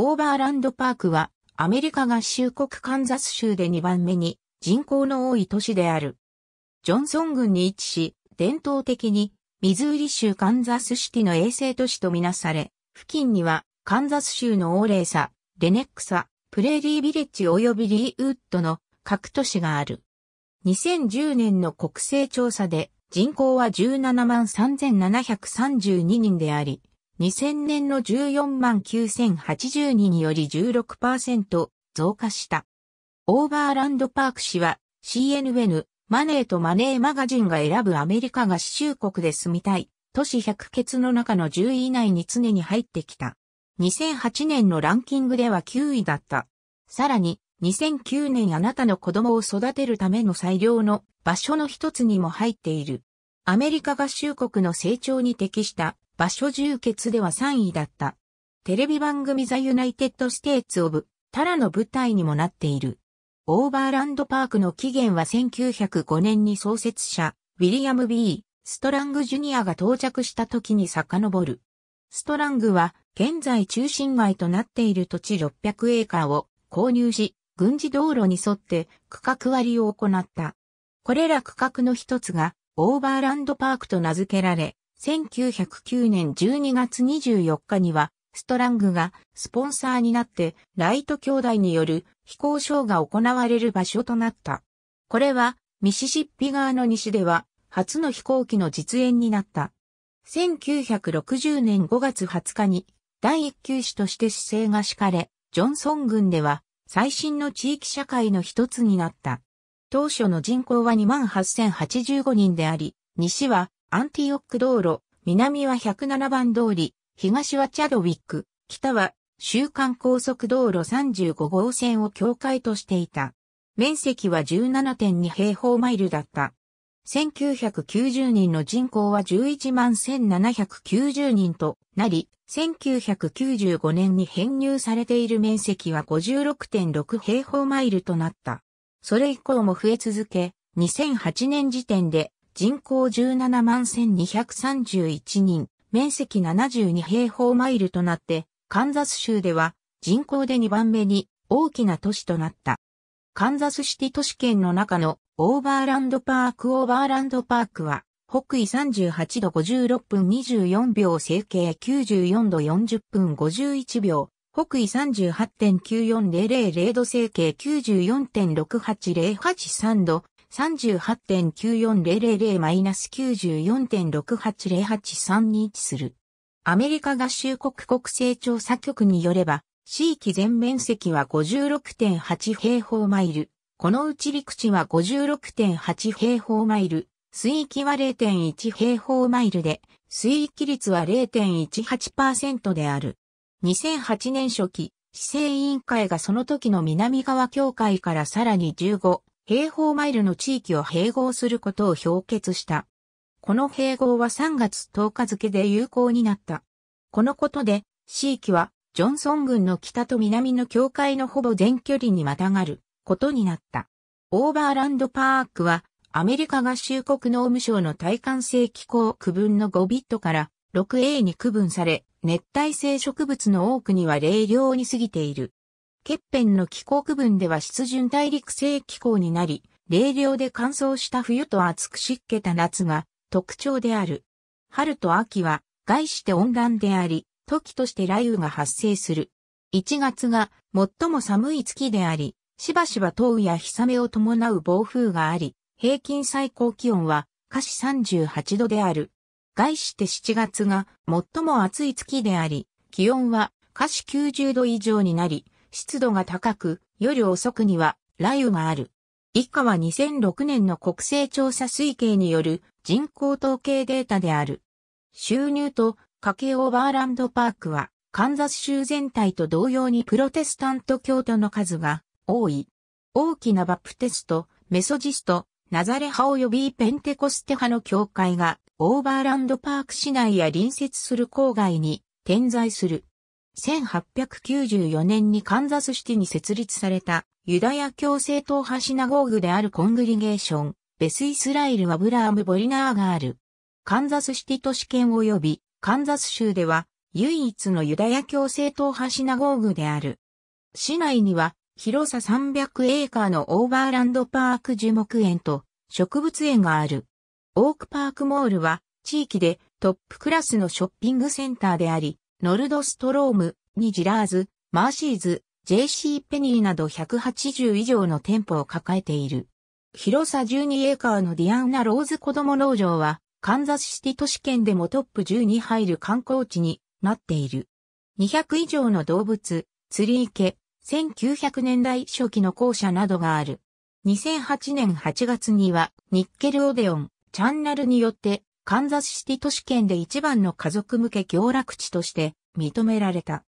オーバーランドパークはアメリカ合衆国カンザス州で2番目に人口の多い都市である。ジョンソン郡に位置し、伝統的にミズーリ州カンザスシティの衛星都市とみなされ、付近にはカンザス州のオーレーサ、レネックサ、プレーリービレッジ及びリーウッドの各都市がある。2010年の国勢調査で人口は17万3732人であり、2000年の14万9082により16%増加した。オーバーランドパーク氏は CNN、マネーとマネーマガジンが選ぶアメリカ合衆国で住みたい、都市100決の中の10位以内に常に入ってきた。2008年のランキングでは9位だった。さらに、2009年あなたの子供を育てるための最良の場所の一つにも入っている。アメリカ合衆国の成長に適した場所充血では3位だった。テレビ番組ザ・ユナイテッド・ステーツ・オブ・タラの舞台にもなっている。オーバーランドパークの起源は1905年に創設者、ウィリアム・ B・ ストラング・ジュニアが到着した時に遡る。ストラングは現在中心街となっている土地600エーカーを購入し、軍事道路に沿って区画割りを行った。これら区画の一つがオーバーランドパークと名付けられ、1909年12月24日には、ストラングがスポンサーになって、ライト兄弟による飛行ショーが行われる場所となった。これは、ミシシッピ側の西では、初の飛行機の実演になった。1960年5月20日に、第一級士として姿勢が敷かれ、ジョンソン軍では、最新の地域社会の一つになった。当初の人口は28,085人であり、西はアンティオック道路、南は107番通り、東はチャドウィック、北は週間高速道路35号線を境界としていた。面積は17.2平方マイルだった。1990人の人口は11万1790人となり、1995年に編入されている面積は56.6平方マイルとなった。それ以降も増え続け、2008年時点で人口17万1231人、面積72平方マイルとなって、カンザス州では人口で2番目に大きな都市となった。カンザスシティ都市圏の中のオーバーランドパークオーバーランドパークは、北緯38度56分24秒整形94度40分51秒、北緯38.94000度整形94.680883度、38.94000-94.6808 3に位置する。アメリカ合衆国国勢調査局によれば、地域全面積は56.8平方マイル。このうち陸地は56.8平方マイル、水域は0.1平方マイルで、水域率は0.18%である。2008年初期、市政委員会がその時の南側境界からさらに15平方マイルの地域を併合することを評決した。この併合は3月10日付で有効になった。このことで、地域は、ジョンソン軍の北と南の境界のほぼ全距離にまたがることになった。オーバーランドパークは、アメリカ合衆国農務省の耐寒性気候区分の5ビットから 6A に区分され、熱帯性植物の多くには霊量に過ぎている。欠片の気候区分では湿潤大陸性気候になり、冷涼で乾燥した冬と暑く湿気た夏が特徴である。春と秋は外して温暖であり、時として雷雨が発生する。1月が最も寒い月であり、しばしば冬雨や日雨を伴う暴風があり、平均最高気温は下氏38度である。外して7月が最も暑い月であり、気温は下肢90度以上になり、湿度が高く、夜遅くには雷雨がある。以下は2006年の国勢調査推計による人口統計データである。収入と家計オーバーランドパークは、カンザス州全体と同様にプロテスタント教徒の数が多い。大きなバプテスト、メソジスト、ナザレ派及びペンテコステ派の教会がオーバーランドパーク市内や隣接する郊外に点在する。1894年にカンザスシティに設立されたユダヤ教正党派シナゴーグであるコングリゲーション、ベスイスラエル・アブラーム・ボリナーがある。カンザスシティ都市圏及びカンザス州では唯一のユダヤ教正党派シナゴーグである。市内には広さ300エーカーのオーバーランドパーク樹木園と植物園がある。オークパークモールは地域でトップクラスのショッピングセンターであり、ノルドストローム、にジラーズ、マーシーズ、JC ペニーなど180以上の店舗を抱えている。広さ12エーカーのディアンナ・ローズ子供農場は、カンザスシティ都市圏でもトップ10に入る観光地になっている。200以上の動物、釣り池、1900年代初期の校舎などがある。2008年8月には、ニッケルオデオン、チャンネルによって、カンザスシティ都市圏で一番の家族向け行楽地として認められた。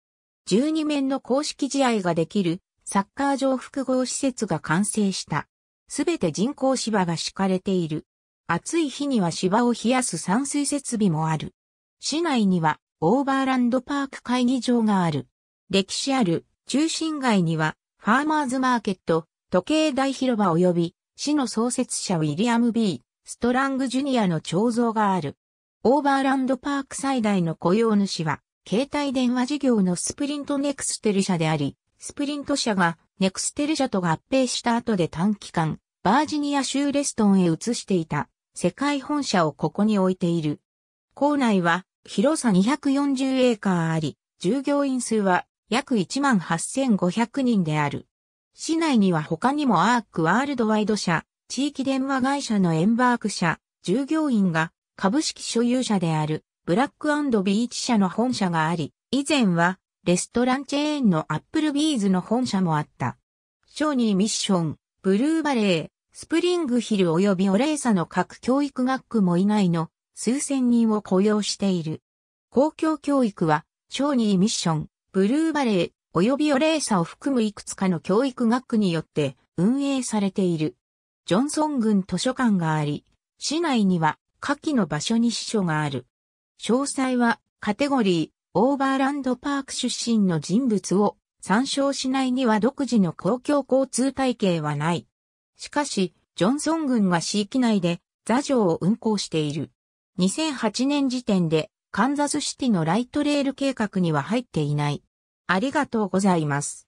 12面の公式試合ができるサッカー場複合施設が完成した。すべて人工芝が敷かれている。暑い日には芝を冷やす散水設備もある。市内にはオーバーランドパーク会議場がある。歴史ある中心街にはファーマーズマーケット、時計台広場及び市の創設者ウィリアム・ B・ ストラングジュニアの彫像がある。オーバーランドパーク最大の雇用主は、携帯電話事業のスプリントネクステル社であり、スプリント社がネクステル社と合併した後で短期間、バージニア州レストンへ移していた世界本社をここに置いている。校内は広さ240エーカーあり、従業員数は約18,500人である。市内には他にもアークワールドワイド社、地域電話会社のエンバーク社、従業員が株式所有者であるブラックビーチ社の本社があり、以前はレストランチェーンのアップルビーズの本社もあった。ショーニーミッション、ブルーバレー、スプリングヒル及びオレーサの各教育学区も以外の数千人を雇用している。公共教育は、ショーニーミッション、ブルーバレー、及びオレーサを含むいくつかの教育学区によって運営されている。ジョンソン軍図書館があり、市内には下記の場所に支所がある。詳細はカテゴリー、オーバーランドパーク出身の人物を参照しないには独自の公共交通体系はない。しかし、ジョンソン軍が市域内で座城を運行している。2008年時点でカンザスシティのライトレール計画には入っていない。ありがとうございます。